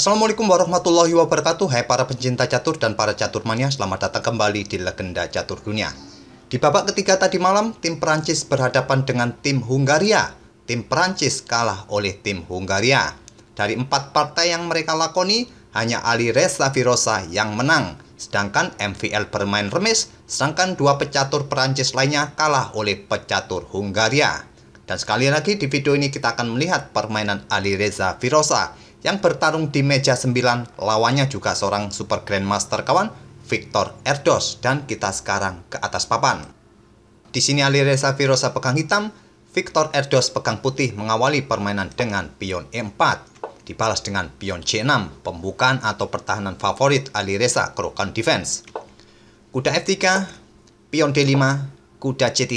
Assalamualaikum warahmatullahi wabarakatuh Hai para pencinta catur dan para catur mania Selamat datang kembali di Legenda Catur Dunia Di babak ketiga tadi malam Tim Perancis berhadapan dengan tim Hungaria Tim Perancis kalah oleh tim Hungaria Dari empat partai yang mereka lakoni Hanya Ali Reza Virosa yang menang Sedangkan MVL bermain remis Sedangkan dua pecatur Perancis lainnya kalah oleh pecatur Hungaria dan sekali lagi di video ini kita akan melihat permainan Ali Reza Virosa yang bertarung di meja 9 lawannya juga seorang super grandmaster kawan Victor Erdos dan kita sekarang ke atas papan. Di sini Alireza Reza pegang hitam, Victor Erdos pegang putih mengawali permainan dengan pion E4. Dibalas dengan pion C6, pembukaan atau pertahanan favorit Alireza Reza Krokan Defense. Kuda F3, pion D5, kuda C3,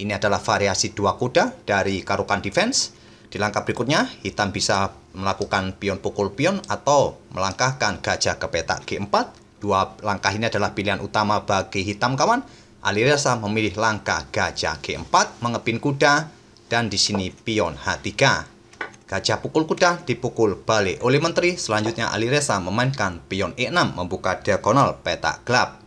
ini adalah variasi dua kuda dari Karukan Defense di langkah berikutnya, hitam bisa melakukan pion pukul pion atau melangkahkan gajah ke petak G4. Dua langkah ini adalah pilihan utama bagi hitam kawan. Alireza memilih langkah gajah G4, mengepin kuda, dan di sini pion H3. Gajah pukul kuda dipukul balik oleh menteri, selanjutnya Alireza memainkan pion E6 membuka diagonal petak gelap.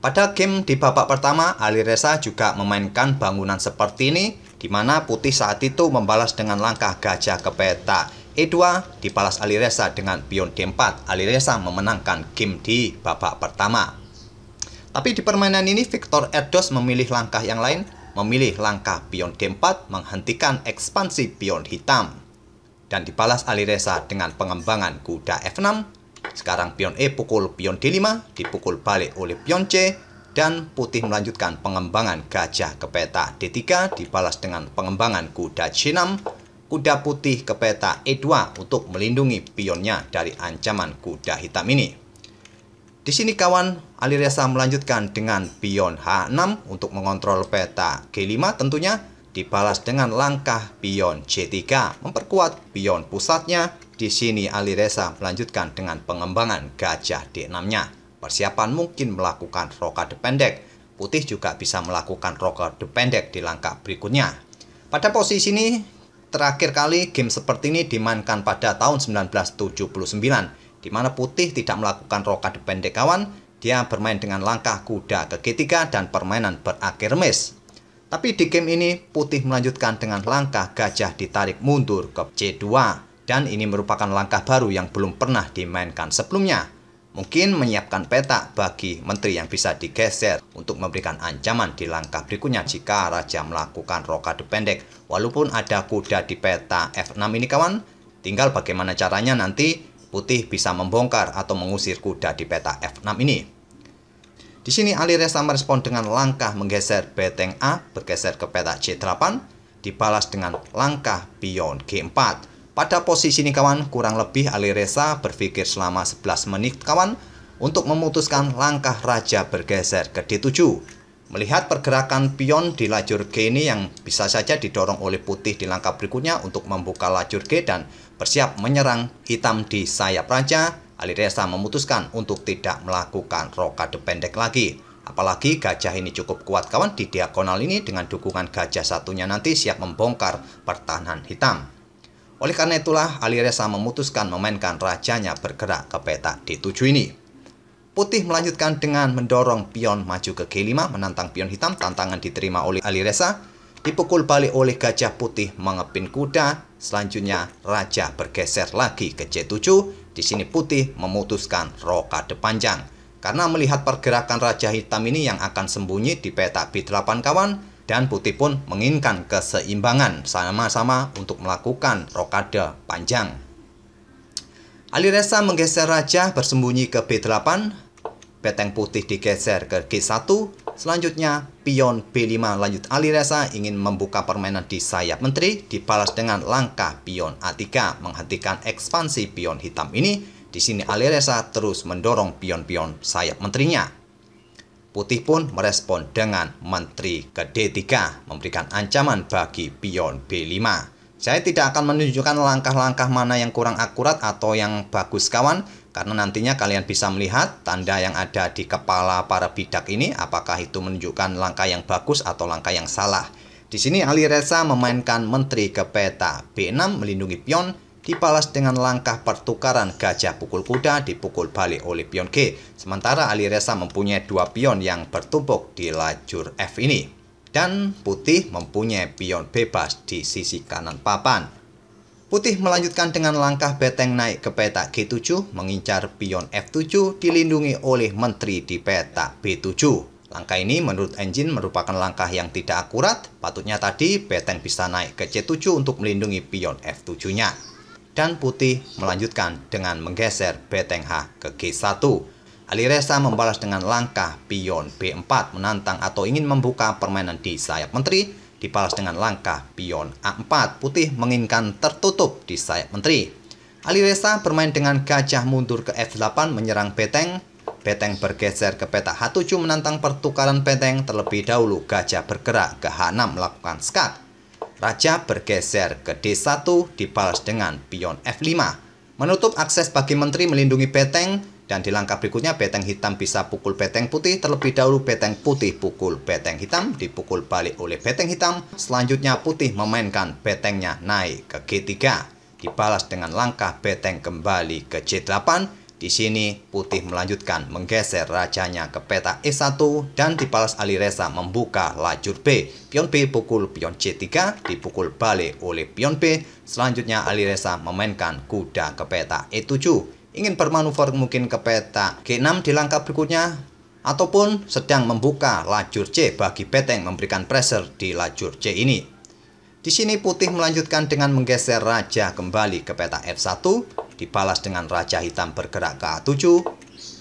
Pada game di babak pertama, Alireza juga memainkan bangunan seperti ini di mana putih saat itu membalas dengan langkah gajah ke peta. E2 dibalas Alireza dengan pion D4. Alireza memenangkan game di babak pertama. Tapi di permainan ini Victor Erdos memilih langkah yang lain, memilih langkah pion D4 menghentikan ekspansi pion hitam. Dan dibalas Alireza dengan pengembangan kuda F6. Sekarang pion E pukul pion D5, dipukul balik oleh pion C, dan Putih melanjutkan pengembangan gajah ke peta D3 dibalas dengan pengembangan kuda C6, kuda putih ke peta E2 untuk melindungi pionnya dari ancaman kuda hitam ini. Di sini kawan Alireza melanjutkan dengan pion H6 untuk mengontrol peta G5 tentunya dibalas dengan langkah pion C3 memperkuat pion pusatnya. Di sini Alireza melanjutkan dengan pengembangan gajah D6-nya persiapan mungkin melakukan rokade pendek. Putih juga bisa melakukan rokade pendek di langkah berikutnya. Pada posisi ini, terakhir kali game seperti ini dimainkan pada tahun 1979, di mana Putih tidak melakukan rokade pendek kawan, dia bermain dengan langkah kuda ke G3 dan permainan berakhir miss. Tapi di game ini, Putih melanjutkan dengan langkah gajah ditarik mundur ke C2, dan ini merupakan langkah baru yang belum pernah dimainkan sebelumnya mungkin menyiapkan peta bagi menteri yang bisa digeser untuk memberikan ancaman di langkah berikutnya jika raja melakukan rokade pendek. Walaupun ada kuda di peta F6 ini kawan, tinggal bagaimana caranya nanti putih bisa membongkar atau mengusir kuda di peta F6 ini. Di sini Ali Reza merespon dengan langkah menggeser beteng A bergeser ke peta C8 dibalas dengan langkah pion G4 pada posisi ini kawan, kurang lebih Ali Reza berpikir selama 11 menit kawan untuk memutuskan langkah raja bergeser ke D7. Melihat pergerakan pion di lajur G ini yang bisa saja didorong oleh putih di langkah berikutnya untuk membuka lajur G dan bersiap menyerang hitam di sayap raja, Ali Reza memutuskan untuk tidak melakukan rokade pendek lagi. Apalagi gajah ini cukup kuat kawan di diagonal ini dengan dukungan gajah satunya nanti siap membongkar pertahanan hitam. Oleh karena itulah Alireza memutuskan memainkan rajanya bergerak ke peta D7 ini. Putih melanjutkan dengan mendorong pion maju ke G5 menantang pion hitam tantangan diterima oleh Alireza dipukul balik oleh gajah putih mengepin kuda selanjutnya raja bergeser lagi ke C7 di sini putih memutuskan rokade panjang karena melihat pergerakan raja hitam ini yang akan sembunyi di peta B8 kawan dan putih pun menginginkan keseimbangan sama-sama untuk melakukan rokade panjang. Ali Reza menggeser raja bersembunyi ke B8, peteng putih digeser ke G1, selanjutnya pion B5 lanjut Ali Reza ingin membuka permainan di sayap menteri dibalas dengan langkah pion A3 menghentikan ekspansi pion hitam ini. Di sini Ali Reza terus mendorong pion-pion sayap menterinya. Putih pun merespon dengan Menteri ke D3 memberikan ancaman bagi pion B5. Saya tidak akan menunjukkan langkah-langkah mana yang kurang akurat atau yang bagus kawan karena nantinya kalian bisa melihat tanda yang ada di kepala para bidak ini apakah itu menunjukkan langkah yang bagus atau langkah yang salah. Di sini Ali Reza memainkan menteri ke peta B6 melindungi pion dibalas dengan langkah pertukaran gajah pukul kuda dipukul balik oleh pion G. Sementara Reza mempunyai dua pion yang bertumpuk di lajur F ini. Dan putih mempunyai pion bebas di sisi kanan papan. Putih melanjutkan dengan langkah beteng naik ke petak G7 mengincar pion F7 dilindungi oleh menteri di petak B7. Langkah ini menurut engine merupakan langkah yang tidak akurat, patutnya tadi beteng bisa naik ke C7 untuk melindungi pion F7-nya dan putih melanjutkan dengan menggeser beteng H ke G1. Ali Alireza membalas dengan langkah pion B4 menantang atau ingin membuka permainan di sayap menteri, dibalas dengan langkah pion A4 putih menginginkan tertutup di sayap menteri. Ali Alireza bermain dengan gajah mundur ke F8 menyerang beteng, beteng bergeser ke petak H7 menantang pertukaran beteng terlebih dahulu gajah bergerak ke H6 melakukan skak. Raja bergeser ke D1 dibalas dengan pion F5. Menutup akses bagi menteri melindungi beteng, dan di langkah berikutnya beteng hitam bisa pukul beteng putih, terlebih dahulu beteng putih pukul beteng hitam, dipukul balik oleh beteng hitam, selanjutnya putih memainkan betengnya naik ke G3. Dibalas dengan langkah beteng kembali ke C8, di sini Putih melanjutkan menggeser rajanya ke peta E1 dan dibalas Alireza membuka lajur B. Pion B pukul pion C3 dipukul balik oleh pion B. Selanjutnya Alireza memainkan kuda ke peta E7 ingin bermanuver mungkin ke peta G6 di langkah berikutnya ataupun sedang membuka lajur C bagi peteng memberikan pressure di lajur C ini. Di sini putih melanjutkan dengan menggeser raja kembali ke peta F1 dibalas dengan Raja Hitam bergerak ke A7,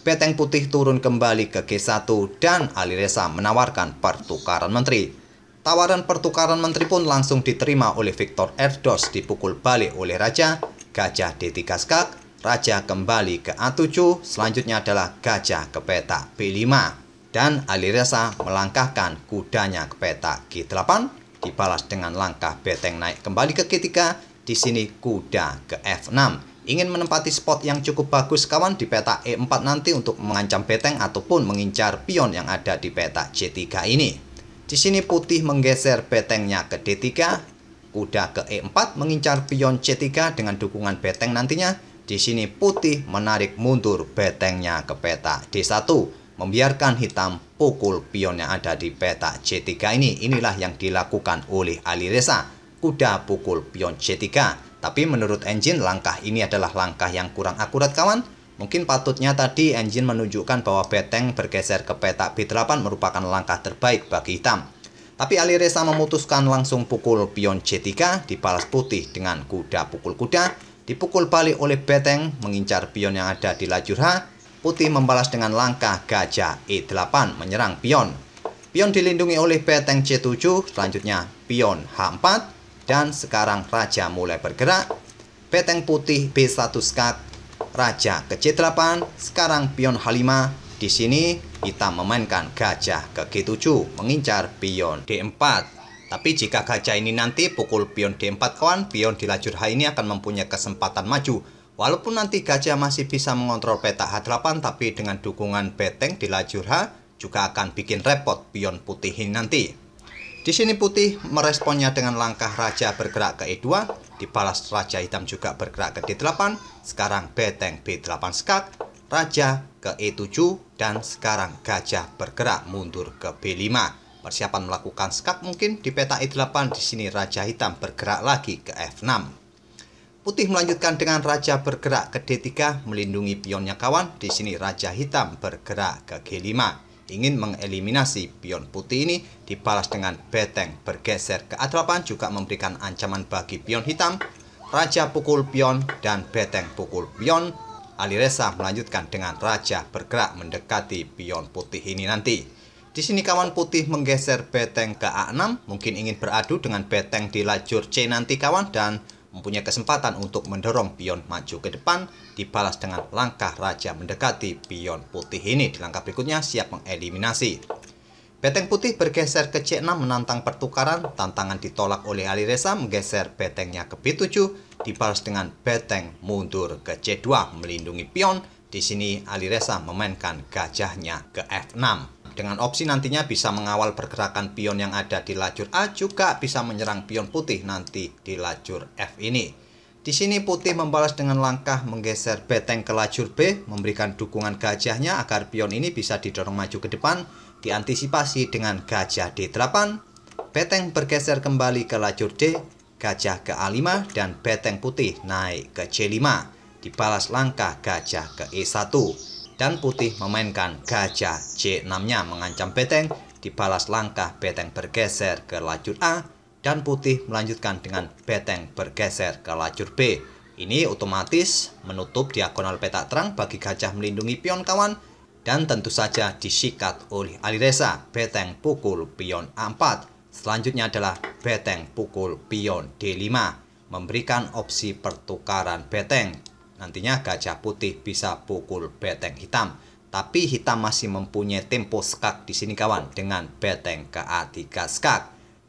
Peteng Putih turun kembali ke G1 dan Alireza menawarkan pertukaran menteri. Tawaran pertukaran menteri pun langsung diterima oleh Victor Erdos dipukul balik oleh Raja, Gajah D3 skak, Raja kembali ke A7, selanjutnya adalah Gajah ke peta B5. Dan Alireza melangkahkan kudanya ke peta G8, dibalas dengan langkah beteng naik kembali ke G3, di sini kuda ke F6 Ingin menempati spot yang cukup bagus kawan di peta E4 nanti untuk mengancam beteng ataupun mengincar pion yang ada di peta C3 ini. Di sini putih menggeser betengnya ke D3, kuda ke E4 mengincar pion C3 dengan dukungan beteng nantinya. Di sini putih menarik mundur betengnya ke peta D1, membiarkan hitam pukul pion yang ada di peta C3 ini. Inilah yang dilakukan oleh Ali Reza, kuda pukul pion C3 tapi menurut engine langkah ini adalah langkah yang kurang akurat kawan. Mungkin patutnya tadi engine menunjukkan bahwa beteng bergeser ke petak B8 merupakan langkah terbaik bagi hitam. Tapi Reza memutuskan langsung pukul pion C3 di balas putih dengan kuda pukul kuda, dipukul balik oleh Beteng mengincar pion yang ada di lajur H, putih membalas dengan langkah gajah E8 menyerang pion. Pion dilindungi oleh Beteng C7, selanjutnya pion H4, dan sekarang Raja mulai bergerak. Peteng putih B1 skat. Raja ke C8. Sekarang pion H5. Di sini kita memainkan gajah ke G7 mengincar pion D4. Tapi jika gajah ini nanti pukul pion D4 kawan, pion di lajur H ini akan mempunyai kesempatan maju. Walaupun nanti gajah masih bisa mengontrol peta H8, tapi dengan dukungan peteng di lajur H juga akan bikin repot pion putih ini nanti. Di sini putih meresponnya dengan langkah raja bergerak ke E2, dibalas raja hitam juga bergerak ke D8, sekarang beteng B8 skak, raja ke E7, dan sekarang gajah bergerak mundur ke B5. Persiapan melakukan skak mungkin di peta E8, di sini raja hitam bergerak lagi ke F6. Putih melanjutkan dengan raja bergerak ke D3, melindungi pionnya kawan, di sini raja hitam bergerak ke G5 ingin mengeliminasi pion putih ini dibalas dengan beteng bergeser ke A8 juga memberikan ancaman bagi pion hitam, raja pukul pion, dan beteng pukul pion. Alireza melanjutkan dengan raja bergerak mendekati pion putih ini nanti. Di sini kawan putih menggeser beteng ke A6, mungkin ingin beradu dengan beteng di lajur C nanti kawan dan mempunyai kesempatan untuk mendorong pion maju ke depan dibalas dengan langkah raja mendekati pion putih ini di langkah berikutnya siap mengeliminasi. Beteng putih bergeser ke C6 menantang pertukaran, tantangan ditolak oleh Ali Reza menggeser betengnya ke B7 dibalas dengan beteng mundur ke C2 melindungi pion. Di sini Ali Reza memainkan gajahnya ke F6. Dengan opsi nantinya bisa mengawal pergerakan pion yang ada di lajur A juga bisa menyerang pion putih nanti di lajur F ini. Di sini putih membalas dengan langkah menggeser beteng ke lajur B, memberikan dukungan gajahnya agar pion ini bisa didorong maju ke depan, diantisipasi dengan gajah D8, beteng bergeser kembali ke lajur D, gajah ke A5, dan beteng putih naik ke C5, dibalas langkah gajah ke E1 dan Putih memainkan gajah C6-nya mengancam Beteng, dibalas langkah Beteng bergeser ke lajur A, dan Putih melanjutkan dengan Beteng bergeser ke lajur B. Ini otomatis menutup diagonal petak terang bagi gajah melindungi pion kawan, dan tentu saja disikat oleh Alireza, Beteng pukul pion A4. Selanjutnya adalah Beteng pukul pion D5, memberikan opsi pertukaran Beteng Nantinya gajah putih bisa pukul beteng hitam. Tapi hitam masih mempunyai tempo skak di sini kawan dengan beteng ke A3 skak.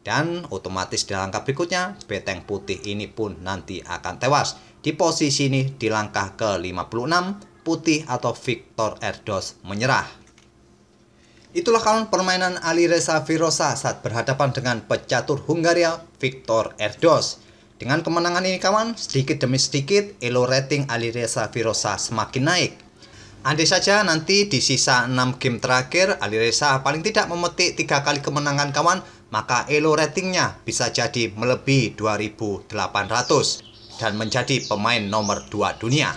Dan otomatis di langkah berikutnya beteng putih ini pun nanti akan tewas. Di posisi ini di langkah ke-56 putih atau Victor Erdos menyerah. Itulah kawan permainan Alireza Virosa saat berhadapan dengan pecatur Hungaria Viktor Erdos. Dengan kemenangan ini kawan, sedikit demi sedikit elo rating Alireza Virosa semakin naik. Andai saja nanti di sisa 6 game terakhir Alireza paling tidak memetik 3 kali kemenangan kawan, maka elo ratingnya bisa jadi melebihi 2800 dan menjadi pemain nomor 2 dunia.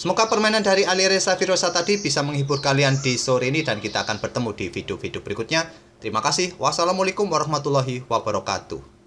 Semoga permainan dari Alireza Virosa tadi bisa menghibur kalian di sore ini dan kita akan bertemu di video-video berikutnya. Terima kasih. Wassalamualaikum warahmatullahi wabarakatuh.